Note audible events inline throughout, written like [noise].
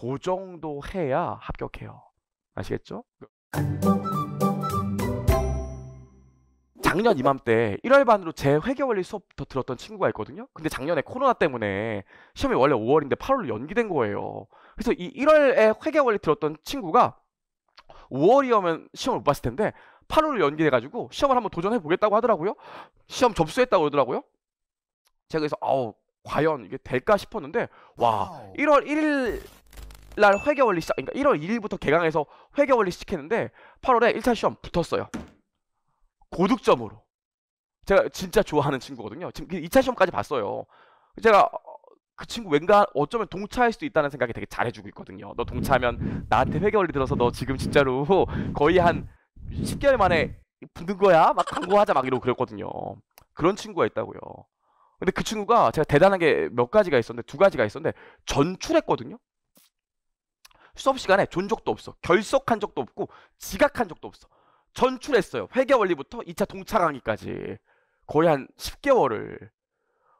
그 정도 해야 합격해요. 아시겠죠? 네. 작년 이맘때 1월 반으로 제 회계원리 수업 더 들었던 친구가 있거든요. 근데 작년에 코로나 때문에 시험이 원래 5월인데 8월로 연기된 거예요. 그래서 이 1월에 회계원리 들었던 친구가 5월이면 시험을 못 봤을 텐데 8월로 연기돼가지고 시험을 한번 도전해 보겠다고 하더라고요. 시험 접수했다고 그러더라고요. 제가 그래서 아우 과연 이게 될까 싶었는데 와 1월 1일 일날 회계 원리 시작, 그러니까 1월 1일부터 개강해서 회계 원리 시작했는데 8월에 1차 시험 붙었어요. 고득점으로. 제가 진짜 좋아하는 친구거든요. 지금 2차 그 시험까지 봤어요. 제가 어, 그 친구 왠가 어쩌면 동차할 수도 있다는 생각이 되게 잘해주고 있거든요. 너 동차하면 나한테 회계 원리 들어서 너 지금 진짜로 [laughs] 거의 한 10개월 만에 붙는 거야? 막 광고하자 막 이러고 그랬거든요. 그런 친구가 있다고요. 근데 그 친구가 제가 대단한 게 몇 가지가 있었는데 두 가지가 있었는데 전출했거든요. 수업 시간에 존 적도 없어. 결석한 적도 없고 지각한 적도 없어. 전출했어요. 회계 원리부터 2차 동차 강의까지 거의 한 10개월을.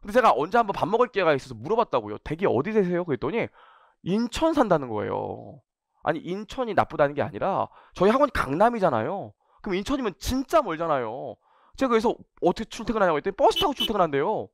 근데 제가 언제 한 번 밥 먹을 기회가 있어서 물어봤다고요. 대기 어디 되세요? 그랬더니 인천 산다는 거예요. 아니 인천이 나쁘다는 게 아니라 저희 학원이 강남이잖아요. 그럼 인천이면 진짜 멀잖아요. 제가 그래서 어떻게 출퇴근하냐고 했더니 버스 타고 출퇴근한대요.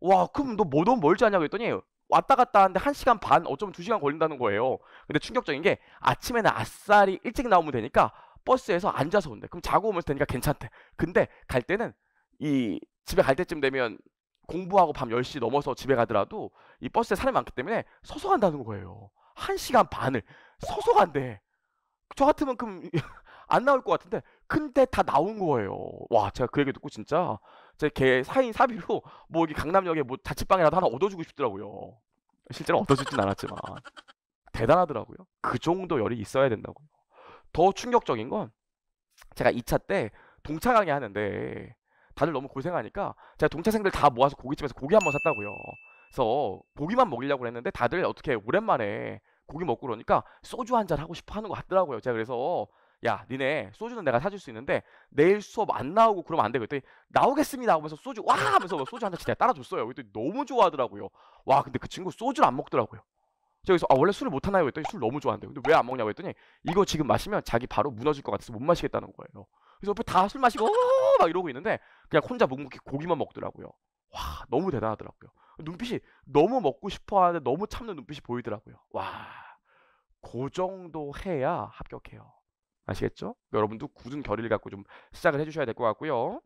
와 그럼 너 뭐, 너무 멀지 않냐고 했더니 왔다 갔다 하는데 1시간 반 어쩌면 2시간 걸린다는 거예요. 근데 충격적인 게 아침에는 아싸리 일찍 나오면 되니까 버스에서 앉아서 온대. 그럼 자고 오면 되니까 괜찮대. 근데 갈 때는 이 집에 갈 때쯤 되면 공부하고 밤 10시 넘어서 집에 가더라도 이 버스에 사람이 많기 때문에 서서 간다는 거예요. 1시간 반을 서서 간대. 저 같으면 그럼 [laughs] 안 나올 것 같은데 근데 다 나온 거예요. 와, 제가 그 얘기 듣고 진짜 제 걔 사인 사비로 뭐 여기 강남역에 뭐 자취방이라도 하나 얻어주고 싶더라고요. 실제로 얻어주진 않았지만 대단하더라고요. 그 정도 열이 있어야 된다고요. 더 충격적인 건 제가 2차 때 동차 강의 하는데 다들 너무 고생하니까 제가 동차생들 다 모아서 고깃집에서 고기 한 번 샀다고요. 그래서 고기만 먹이려고 했는데 다들 어떻게 오랜만에 고기 먹고 그러니까 소주 한 잔 하고 싶어 하는 것 같더라고요. 제가 그래서 야 니네 소주는 내가 사줄 수 있는데 내일 수업 안 나오고 그러면 안 되고 그랬더니 나오겠습니다 하면서 소주 와 하면서 소주 한 잔씩 내 따라줬어요. 그랬더니 너무 좋아하더라고요. 와 근데 그 친구 소주를 안 먹더라고요. 저기서 아 원래 술을 못 하나요? 그랬더니 술 너무 좋아한대요. 근데 왜 안 먹냐고 했더니 이거 지금 마시면 자기 바로 무너질 것 같아서 못 마시겠다는 거예요. 그래서 옆에 다 술 마시고 어! 막 이러고 있는데 그냥 혼자 묵묵히 고기만 먹더라고요. 와 너무 대단하더라고요. 눈빛이 너무 먹고 싶어하는데 너무 참는 눈빛이 보이더라고요. 와그 정도 해야 합격해요. 아시겠죠? 여러분도 굳은 결의를 갖고 좀 시작을 해주셔야 될 것 같고요.